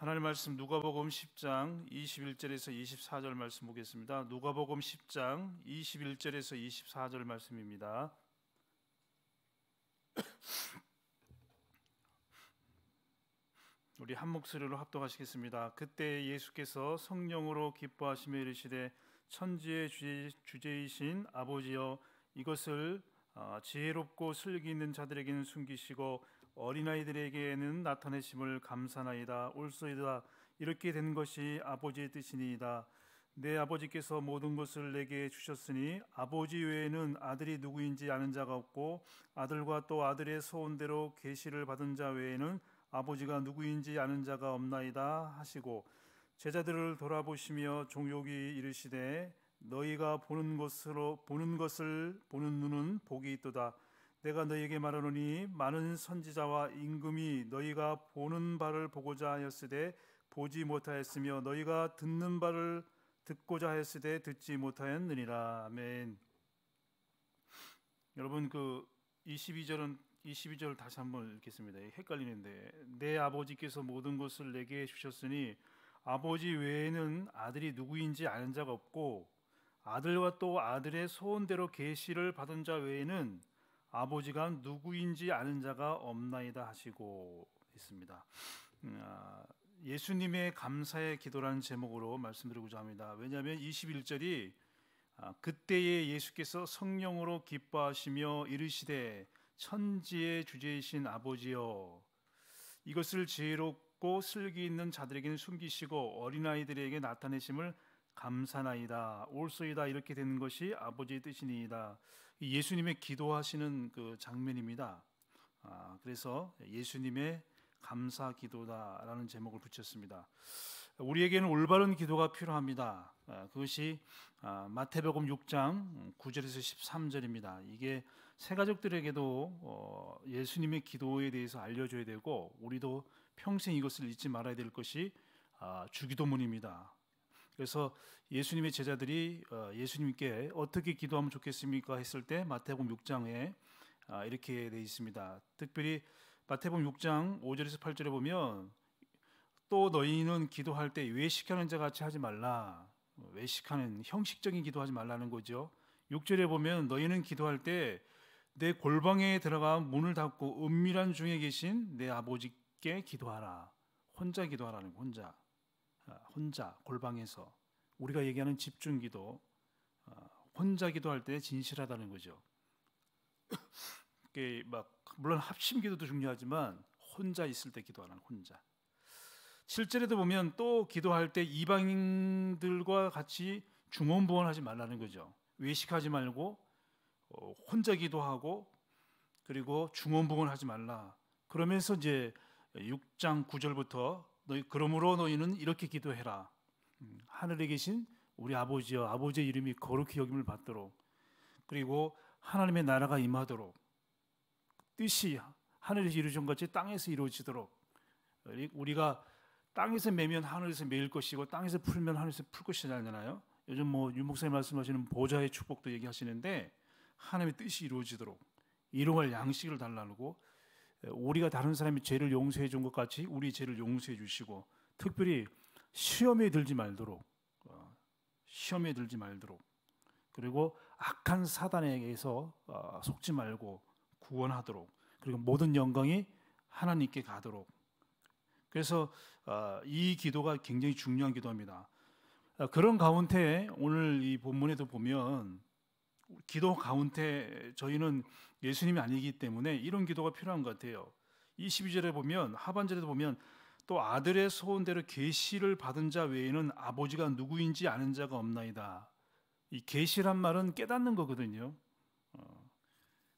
하나님 말씀 누가복음 10장 21절에서 24절 말씀 보겠습니다. 누가복음 10장 21절에서 24절 말씀입니다. 우리 한 목소리로 합독하시겠습니다. 그때 예수께서 성령으로 기뻐하시며 이르시되 천지의 주제, 이신 아버지여 이것을 어, 지혜롭고 슬기 있는 자들에게는 숨기시고 어린아이들에게는 나타내심을 감사나이다 올소이다 이렇게 된 것이 아버지의 뜻이니이다 내 아버지께서 모든 것을 내게 주셨으니 아버지 외에는 아들이 누구인지 아는 자가 없고 아들과 또 아들의 소원대로 계시를 받은 자 외에는 아버지가 누구인지 아는 자가 없나이다 하시고 제자들을 돌아보시며 종욕이 이르시되 너희가 보는 것으로 보는 것을 보는 눈은 복이 있도다 내가 너희에게 말하노니 많은 선지자와 임금이 너희가 보는 바를 보고자 하였으되 보지 못하였으며 너희가 듣는 바를 듣고자 하였으되 듣지 못하였느니라 아멘. 여러분 그 22절은 22절 다시 한번 읽겠습니다. 헷갈리는데 내 아버지께서 모든 것을 내게 주셨으니 아버지 외에는 아들이 누구인지 아는 자가 없고 아들과 또 아들의 소원대로 계시를 받은 자 외에는 아버지가 누구인지 아는 자가 없나이다 하시고 있습니다. 음, 아, 예수님의 감사의 기도라는 제목으로 말씀드리고자 합니다. 왜냐하면 21절이 아, 그때에 예수께서 성령으로 기뻐하시며 이르시되 천지의 주제이신 아버지여 이것을 지혜롭고 슬기 있는 자들에게는 숨기시고 어린아이들에게 나타내심을 감사나이다 올소이다 이렇게 되는 것이 아버지의 뜻이니이다. 예수님의 기도하시는 그 장면입니다. 아, 그래서 예수님의 감사 기도다라는 제목을 붙였습니다. 우리에게는 올바른 기도가 필요합니다. 아, 그것이 아, 마태복음 6장 9절에서 13절입니다. 이게 새가족들에게도 어, 예수님의 기도에 대해서 알려줘야 되고 우리도 평생 이것을 잊지 말아야 될 것이 아, 주기도문입니다. 그래서 예수님의 제자들이 어, 예수님께 어떻게 기도하면 좋겠습니까 했을 때 마태복음 6장에 아, 이렇게 돼 있습니다. 특별히 마태복음 6장 5절에서 8절에 보면 또 너희는 기도할 때 외식하는 자 같이 하지 말라. 외식하는 형식적인 기도하지 말라는 거죠. 6절에 보면 너희는 기도할 때 내 골방에 들어가 문을 닫고 은밀한 중에 계신 내 아버지께 기도하라. 혼자 기도하라는 혼자. 아, 혼자 골방에서 우리가 얘기하는 집중기도 아, 혼자 기도할 때 진실하다는 거죠. 막 물론 합심 기도도 중요하지만 혼자 있을 때 기도하는 혼자. 실제로도 보면 또 기도할 때 이방인들과 같이 중원부원하지 말라는 거죠. 외식하지 말고 어, 혼자 기도하고 그리고 중원부원하지 말라. 그러면서 이제 6장 9절부터 너희 그러므로 너희는 이렇게 기도해라. 음, 하늘에 계신 우리 아버지여 아버지의 이름이 거룩히 여김을 받도록 그리고 하나님의 나라가 임하도록 뜻이 하늘에서 이루어진 같이 땅에서 이루어지도록 우리가 땅에서 매면 하늘에서 매일 것이고 땅에서 풀면 하늘에서 풀 것이잖아요. 요즘 뭐 유목사님 말씀하시는 보좌의 축복도 얘기하시는데 하나님의 뜻이 이루어지도록 이루어갈 양식을 달라고 우리가 다른 사람이 죄를 용서해 준 것 같이 우리 죄를 용서해 주시고 특별히 시험에 들지 말도록 어, 시험에 들지 말도록 그리고 악한 사단에게서 어, 속지 말고 구원하도록 그리고 모든 영광이 하나님께 가도록 그래서 어, 이 기도가 굉장히 중요한 기도입니다. 그런 가운데 오늘 이 본문에도 보면 기도 가운데 저희는 예수님이 아니기 때문에 이런 기도가 필요한 것 같아요. 22절에 보면 하반절에 보면 또 아들의 소원대로 계시를 받은 자 외에는 아버지가 누구인지 아는 자가 없나이다. 이 계시란 말은 깨닫는 거거든요. 어.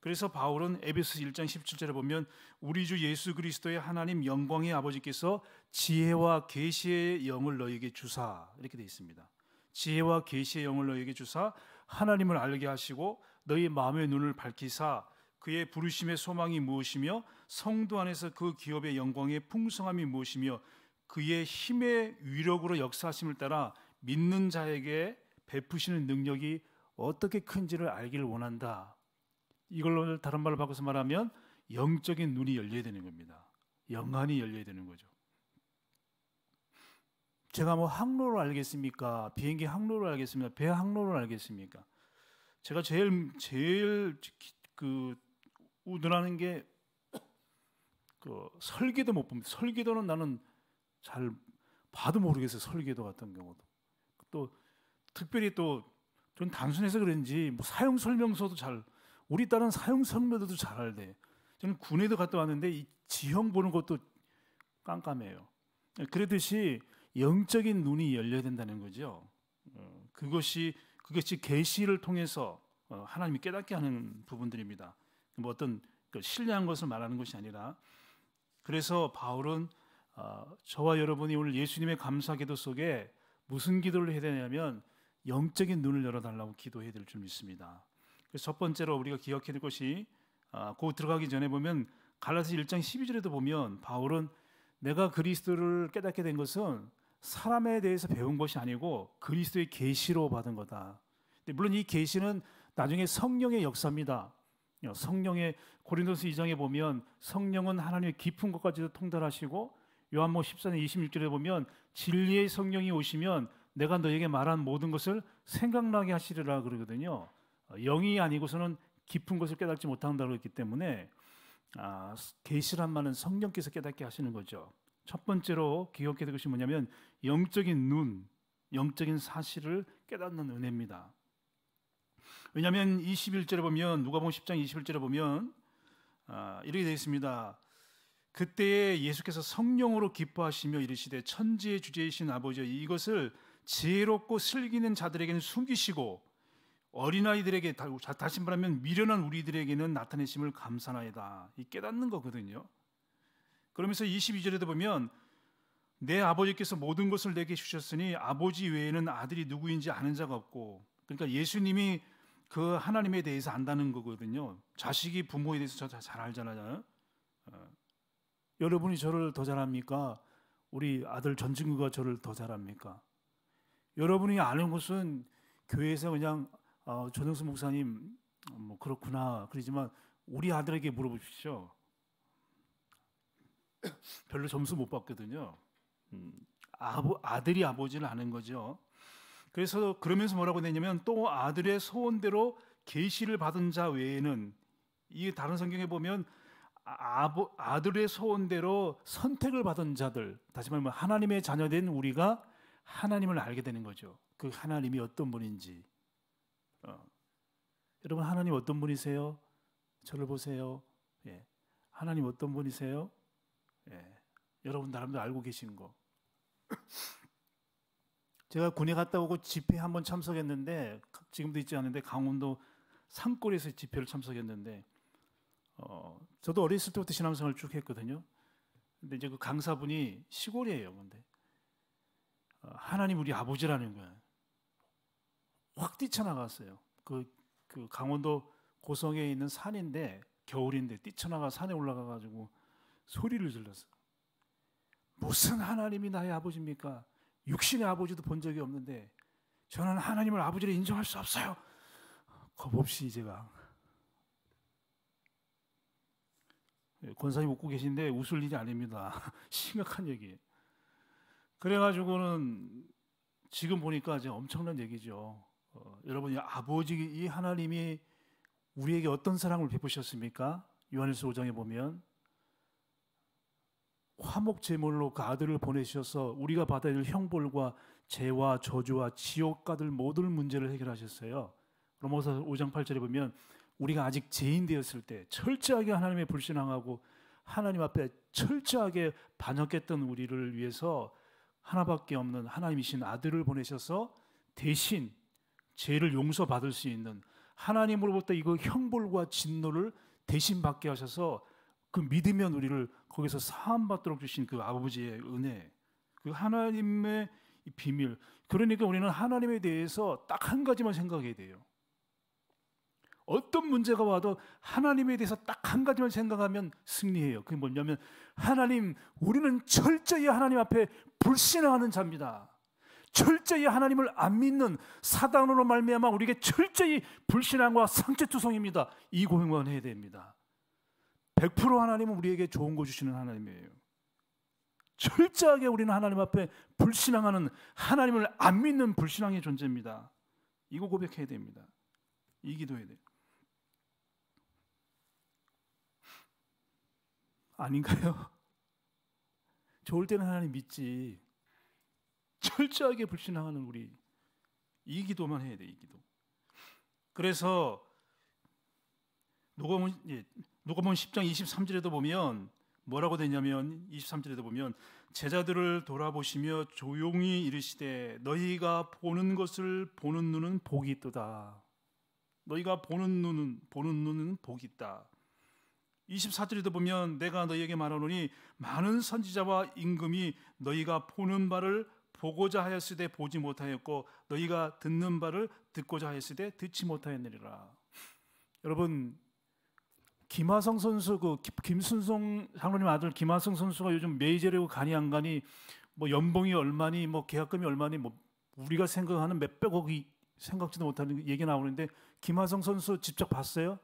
그래서 바울은 에베소 1장 17절에 보면 우리 주 예수 그리스도의 하나님 영광의 아버지께서 지혜와 계시의 영을 너에게 주사 이렇게 돼 있습니다. 지혜와 계시의 영을 너에게 주사 하나님을 알게 하시고 너희 마음의 눈을 밝히사 그의 부르심의 소망이 무엇이며 성도 안에서 그 기업의 영광의 풍성함이 무엇이며 그의 힘의 위력으로 역사하심을 따라 믿는 자에게 베푸시는 능력이 어떻게 큰지를 알기를 원한다. 이걸 로 다른 말로 바꿔서 말하면 영적인 눈이 열려야 되는 겁니다. 영안이 열려야 되는 거죠. 제가 뭐 항로를 알겠습니까? 비행기 항로를 알겠습니까? 배 항로를 알겠습니까? 제가 제일 제일 그 우둔하는 게그 설계도 못 봅니다. 설계도는 나는 잘 봐도 모르겠어요. 설계도 같은 경우도 또 특별히 또 좀 단순해서 그런지 뭐 사용 설명서도 잘 우리 딸은 사용 설명서도 잘 알대. 저는 군에도 갔다 왔는데 이 지형 보는 것도 깜깜해요. 그러듯이 영적인 눈이 열려야 된다는 거죠. 어, 그것이 그것이 계시를 통해서 어, 하나님이 깨닫게 하는 부분들입니다. 뭐 어떤 그 신뢰한 것을 말하는 것이 아니라 그래서 바울은 어, 저와 여러분이 오늘 예수님의 감사 기도 속에 무슨 기도를 해야 되냐면 영적인 눈을 열어달라고 기도해야 될 줄 믿습니다. 그 첫 번째로 우리가 기억해야 될 것이 아, 곧 들어가기 전에 보면 갈라서 1장 12절에도 보면 바울은 내가 그리스도를 깨닫게 된 것은 사람에 대해서 배운 것이 아니고 그리스도의 계시로 받은 거다. 물론 이 계시는 나중에 성령의 역사입니다. 어, 성령의 고린도서 2장에 보면 성령은 하나님의 깊은 것까지도 통달하시고 요한복 14장 26절에 보면 진리의 성령이 오시면 내가 너에게 말한 모든 것을 생각나게 하시리라 그러거든요. 어, 영이 아니고서는 깊은 것을 깨닫지 못한다고 했기 때문에 아, 계시란 말은 성령께서 깨닫게 하시는 거죠. 첫 번째로 기억해야 될 것이 뭐냐면 영적인 눈, 영적인 사실을 깨닫는 은혜입니다. 왜냐하면 21절에 보면 누가복음 10장 21절에 보면 아, 이렇게 되어 있습니다. 그때에 예수께서 성령으로 기뻐하시며 이르시되 천지의 주제이신 아버지여 이것을 지혜롭고 슬기는 자들에게는 숨기시고 어린아이들에게 다시 말하면 미련한 우리들에게는 나타내심을 감사나이다. 깨닫는 거거든요. 그러면서 22절에도 보면 내 아버지께서 모든 것을 내게 주셨으니 아버지 외에는 아들이 누구인지 아는 자가 없고 그러니까 예수님이 그 하나님에 대해서 안다는 거거든요. 자식이 부모에 대해서 잘 알잖아요. 어. 여러분이 저를 더 잘합니까? 우리 아들 전진구가 저를 더 잘합니까? 여러분이 아는 것은 교회에서 그냥 어, 조정수 목사님 어, 뭐 그렇구나 그러지만 우리 아들에게 물어보십시오. 별로 점수 못 받거든요. 음. 아버, 아들이 아버지를 아는 거죠. 그래서 그러면서 뭐라고 되냐면 또 아들의 소원대로 계시를 받은 자 외에는 이 다른 성경에 보면 아버, 아들의 소원대로 선택을 받은 자들 다시 말하면 하나님의 자녀된 우리가 하나님을 알게 되는 거죠. 그 하나님이 어떤 분인지. 어. 여러분 하나님 어떤 분이세요? 저를 보세요. 예. 하나님 어떤 분이세요? 예. 여러분 나름대로 알고 계신 거. 제가 군에 갔다 오고 집회 한 번 참석했는데 지금도 있지 않은데 강원도 산골에서 집회를 참석했는데 어, 저도 어렸을 때부터 신앙생활 쭉 했거든요. 근데 이제 그 강사분이 시골이에요. 근데 어, 하나님 우리 아버지라는 거야확 뛰쳐나갔어요. 그, 그 강원도 고성에 있는 산인데 겨울인데 뛰쳐나가 산에 올라가 가지고 소리를 질렀어요. 무슨 하나님이 나의 아버지입니까? 육신의 아버지도 본 적이 없는데 저는 하나님을 아버지로 인정할 수 없어요. 겁 없이 제가 권사님 웃고 계신데 웃을 일이 아닙니다. 심각한 얘기. 그래가지고는 지금 보니까 이제 엄청난 얘기죠. 어, 여러분이 아버지 이 하나님이 우리에게 어떤 사랑을 베푸셨습니까? 요한일서 5장에 보면 화목 제물로 그 아들을 보내셔서 우리가 받아야 될 형벌과 죄와 저주와 지옥가들 모든 문제를 해결하셨어요. 로마서 5장 8절에 보면 우리가 아직 죄인 되었을 때 철저하게 하나님의 불신앙하고 하나님 앞에 철저하게 반역했던 우리를 위해서 하나밖에 없는 하나님이신 아들을 보내셔서 대신 죄를 용서받을 수 있는 하나님으로부터 이거 형벌과 진노를 대신 받게 하셔서 그 믿으면 우리를 거기서 사함 받도록 주신 그 아버지의 은혜, 그 하나님의 비밀. 그러니까 우리는 하나님에 대해서 딱 한 가지만 생각해야 돼요. 어떤 문제가 와도 하나님에 대해서 딱 한 가지만 생각하면 승리해요. 그게 뭐냐면 하나님, 우리는 철저히 하나님 앞에 불신하는 자입니다. 철저히 하나님을 안 믿는 사단으로 말미암아 우리에게 철저히 불신함과 상처투성입니다. 이 고백만 해야 됩니다. 100% 하나님은 우리에게 좋은 거 주시는 하나님이에요. 철저하게 우리는 하나님 앞에 불신앙하는 하나님을 안 믿는 불신앙의 존재입니다. 이거 고백해야 됩니다. 이 기도해야 돼요. 아닌가요? 좋을 때는 하나님 믿지. 철저하게 불신앙하는 우리 이 기도만 해야 돼, 이 기도. 그래서 녹음 예, 누가 보면 10장 23절에도 보면 뭐라고 되냐면 23절에도 보면 제자들을 돌아보시며 조용히 이르시되 너희가 보는 것을 보는 눈은 복이 있도다. 너희가 보는 눈은 보는 눈은 복이 있다. 24절에도 보면 내가 너희에게 말하노니 많은 선지자와 임금이 너희가 보는 바를 보고자 하였을때 보지 못하였고 너희가 듣는 바를 듣고자 하였을때 듣지 못하였느니라. 여러분 김하성 선수 그 김순성 장로님 아들 김하성 선수가 요즘 메이저리그 가니 안 가니 뭐 연봉이 얼마니 뭐 계약금이 얼마니 뭐 우리가 생각하는 몇백억이 생각지도 못하는 얘기 나오는데 김하성 선수 직접 봤어요?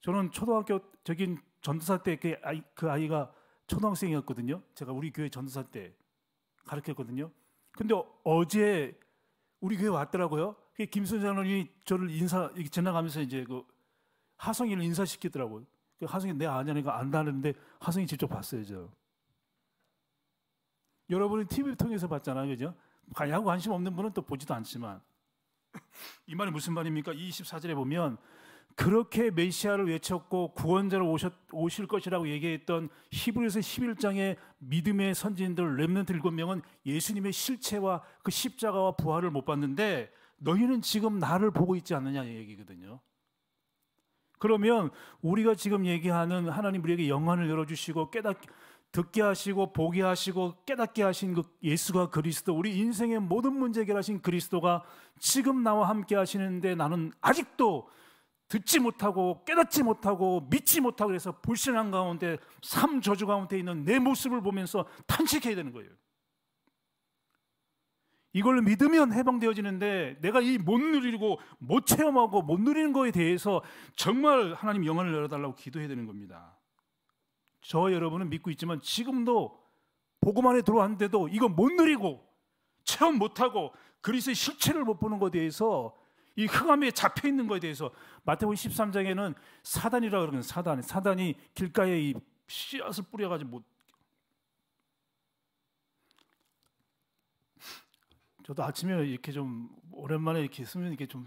저는 초등학교 저긴 전도사 때그 아이, 그 아이가 초등학생이었거든요. 제가 우리 교회 전도사 때 가르쳤거든요. 근데 어제 우리 교회 왔더라고요. 김순장로님이 저를 인사 지나가면서 이제 그 하성이를 인사시키더라고요. 그 하성이 내 아냐니까 안다는데 하성이 직접 봤어요, 저. 여러분이 TV 통해서 봤잖아요, 그죠? 야구 관심 없는 분은 또 보지도 않지만 이 말이 무슨 말입니까? 24절에 보면 그렇게 메시아를 외쳤고 구원자로 오셨, 오실 것이라고 얘기했던 히브리서 11장의 믿음의 선진들 렘넌트 7명은 예수님의 실체와 그 십자가와 부활을 못 봤는데 너희는 지금 나를 보고 있지 않느냐 얘기거든요. 그러면 우리가 지금 얘기하는 하나님 우리에게 영안을 열어주시고 깨닫 게 듣게 하시고 보게 하시고 깨닫게 하신 그 예수가 그리스도 우리 인생의 모든 문제 해결하신 그리스도가 지금 나와 함께 하시는데 나는 아직도 듣지 못하고 깨닫지 못하고 믿지 못하고 그래서 불신한 가운데 삼 저주 가운데 있는 내 모습을 보면서 탄식해야 되는 거예요. 이걸 믿으면 해방되어지는데 내가 이 못 누리고 못 체험하고 못 누리는 거에 대해서 정말 하나님 영혼을 열어달라고 기도해야 되는 겁니다. 저 여러분은 믿고 있지만 지금도 보고만에 들어왔는데도 이거 못 누리고 체험 못하고 그리스의 실체를 못 보는 것에 대해서 이 흑암에 잡혀 있는 것에 대해서 마태복음 13장에는 사단이라 그러는 사단 사단이 길가에 이 씨앗을 뿌려가지고 저도 아침에 이렇게 좀 오랜만에 이렇게 쓰면 이렇게 좀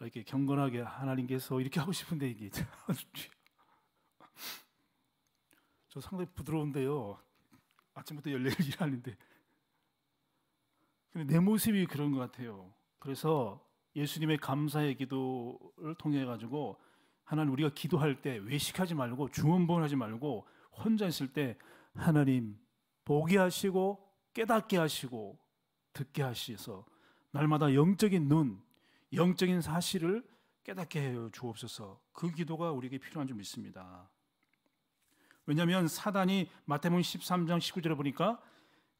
이렇게 경건하게 하나님께서 이렇게 하고 싶은데 이게 저 상당히 부드러운데요. 아침부터 열일 일하는데 근데 내 모습이 그런 것 같아요. 그래서 예수님의 감사의 기도를 통해 가지고 하나님 우리가 기도할 때 외식하지 말고 중언번하지 말고 혼자 있을 때 하나님 보게 하시고 깨닫게 하시고 듣게 하시서 날마다 영적인 눈, 영적인 사실을 깨닫게 해요 주옵소서. 그 기도가 우리에게 필요한 줄 믿습니다. 왜냐하면 사단이 마태복음 13장 19절에 보니까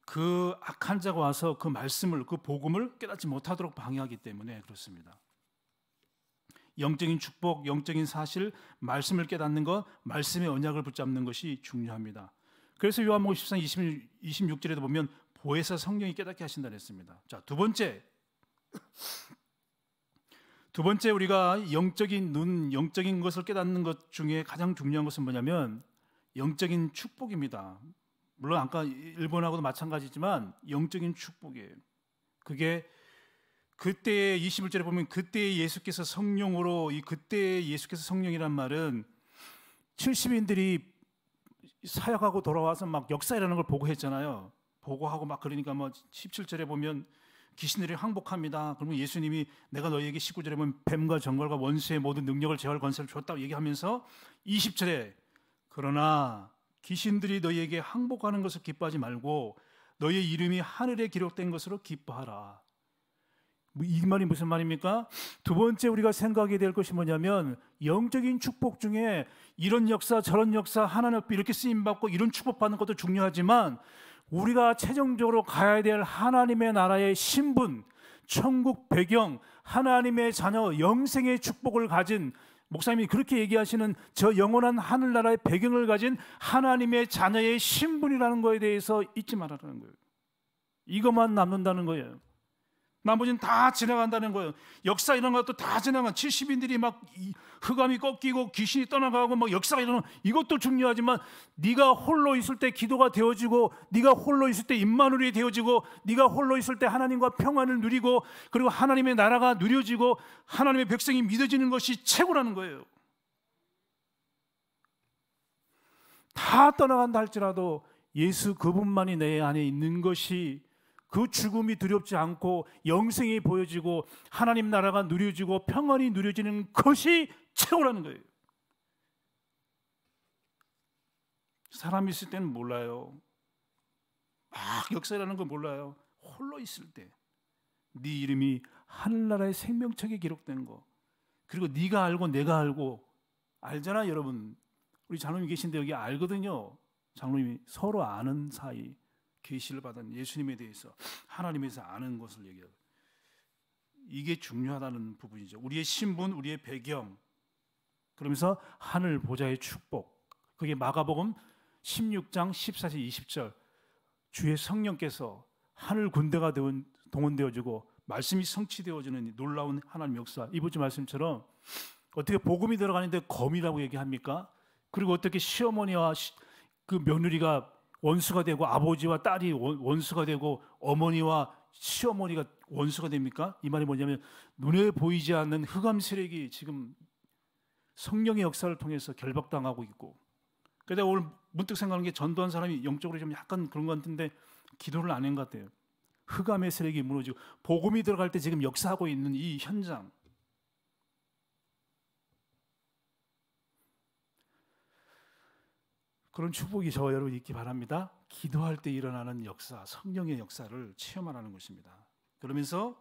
그 악한 자가 와서 그 말씀을 그 복음을 깨닫지 못하도록 방해하기 때문에 그렇습니다. 영적인 축복, 영적인 사실, 말씀을 깨닫는 것, 말씀의 언약을 붙잡는 것이 중요합니다. 그래서 요한복음 14, 26절에도 보면 오해사 성령이 깨닫게 하신다 그랬습니다. 자, 두 번째. 두 번째 우리가 영적인 눈, 영적인 것을 깨닫는 것 중에 가장 중요한 것은 뭐냐면 영적인 축복입니다. 물론 아까 일본하고도 마찬가지지만 영적인 축복이에요. 그게 그때 21절에 보면 그때 예수께서 성령으로 이그때 예수께서 성령이란 말은 70인들이 사역하고 돌아와서 막 역사 일는걸 보고 했잖아요. 보고하고 막 그러니까 뭐 17절에 보면 귀신들이 항복합니다. 그러면 예수님이 내가 너희에게 19절에 보면 뱀과 정갈과 원수의 모든 능력을 재활 권세를 줬다고 얘기하면서 20절에 그러나 귀신들이 너희에게 항복하는 것을 기뻐하지 말고 너희의 이름이 하늘에 기록된 것으로 기뻐하라. 뭐 이 말이 무슨 말입니까? 두 번째 우리가 생각해야될 것이 뭐냐면 영적인 축복 중에 이런 역사 저런 역사 하나님 앞에 이렇게 쓰임 받고 이런 축복 받는 것도 중요하지만 우리가 최종적으로 가야 될 하나님의 나라의 신분, 천국 배경, 하나님의 자녀 영생의 축복을 가진 목사님이 그렇게 얘기하시는 저 영원한 하늘나라의 배경을 가진 하나님의 자녀의 신분이라는 거에 대해서 잊지 말아라는 거예요. 이것만 남는다는 거예요. 나머지는 다 지나간다는 거예요. 역사 이런 것도 다 지나간 70인들이 막 흑암이 꺾이고 귀신이 떠나가고 막역사 이런 이것도 중요하지만 네가 홀로 있을 때 기도가 되어지고 네가 홀로 있을 때임마누리이 되어지고 네가 홀로 있을 때 하나님과 평안을 누리고 그리고 하나님의 나라가 누려지고 하나님의 백성이 믿어지는 것이 최고라는 거예요. 다 떠나간다 할지라도 예수 그분만이 내 안에 있는 것이 그 죽음이 두렵지 않고 영생이 보여지고 하나님 나라가 누려지고 평안이 누려지는 것이 최고라는 거예요. 사람 있을 때는 몰라요. 막 역사라는 걸 몰라요. 홀로 있을 때, 네 이름이 하늘나라의 생명책에 기록되 거. 그리고 네가 알고 내가 알고 알잖아, 여러분. 우리 장로님 계신데 여기 알거든요. 장로님이 서로 아는 사이. 계시를 받은 예수님에 대해서 하나님에서 아는 것을 얘기하고 이게 중요하다는 부분이죠. 우리의 신분, 우리의 배경. 그러면서 하늘 보좌의 축복. 그게 마가복음 16장 14절 20절. 주의 성령께서 하늘 군대가 동원되어 주고 말씀이 성취되어 주는 놀라운 하나님 역사. 이보지 말씀처럼 어떻게 복음이 들어가는데 검이라고 얘기합니까? 그리고 어떻게 시어머니와 그 며느리가 원수가 되고 아버지와 딸이 원수가 되고 어머니와 시어머니가 원수가 됩니까? 이 말이 뭐냐면 눈에 보이지 않는 흑암 세력이 지금 성령의 역사를 통해서 결박당하고 있고 그래서 오늘 문득 생각하는 게 전도한 사람이 영적으로 좀 약간 그런 것 같은데 기도를 안 한 것 같아요. 흑암의 세력이 무너지고 복음이 들어갈 때 지금 역사하고 있는 이 현장 그런 축복이 저와 여러분 있기 바랍니다. 기도할 때 일어나는 역사, 성령의 역사를 체험하라는 것입니다. 그러면서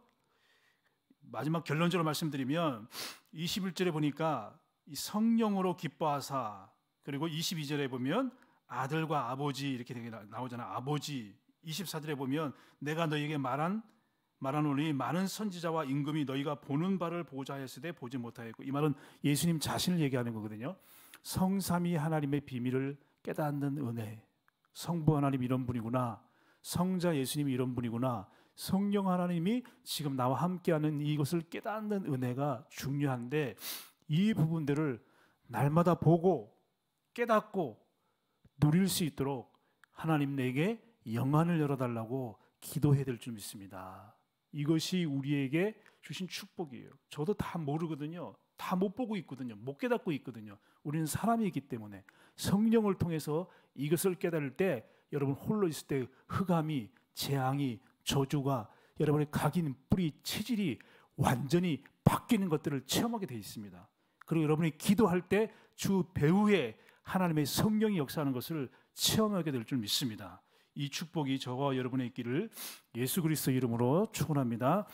마지막 결론적으로 말씀드리면 21절에 보니까 이 성령으로 기뻐하사 그리고 22절에 보면 아들과 아버지 이렇게 되게 나오잖아. 아버지 24절에 보면 내가 너희에게 말한 말하노니 많은 선지자와 임금이 너희가 보는 바를 보자 했으되 보지 못하였고 이 말은 예수님 자신을 얘기하는 거거든요. 성삼위 하나님의 비밀을 깨닫는 은혜. 성부 하나님 이런 분이구나. 성자 예수님이 이런 분이구나. 성령 하나님이 지금 나와 함께하는 이것을 깨닫는 은혜가 중요한데 이 부분들을 날마다 보고 깨닫고 누릴 수 있도록 하나님 내게 영안을 열어달라고 기도해야 될 줄 믿습니다. 이것이 우리에게 주신 축복이에요. 저도 다 모르거든요. 다못 보고 있거든요. 못 깨닫고 있거든요. 우리는 사람이기 때문에 성령을 통해서 이것을 깨달을 때 여러분 홀로 있을 때 흑암이 재앙이 저주가 여러분의 각인 뿌리 체질이 완전히 바뀌는 것들을 체험하게 되어 있습니다. 그리고 여러분이 기도할 때 주 배후에 하나님의 성령이 역사하는 것을 체험하게 될 줄 믿습니다. 이 축복이 저와 여러분의 있기를 예수 그리스도 이름으로 축원합니다.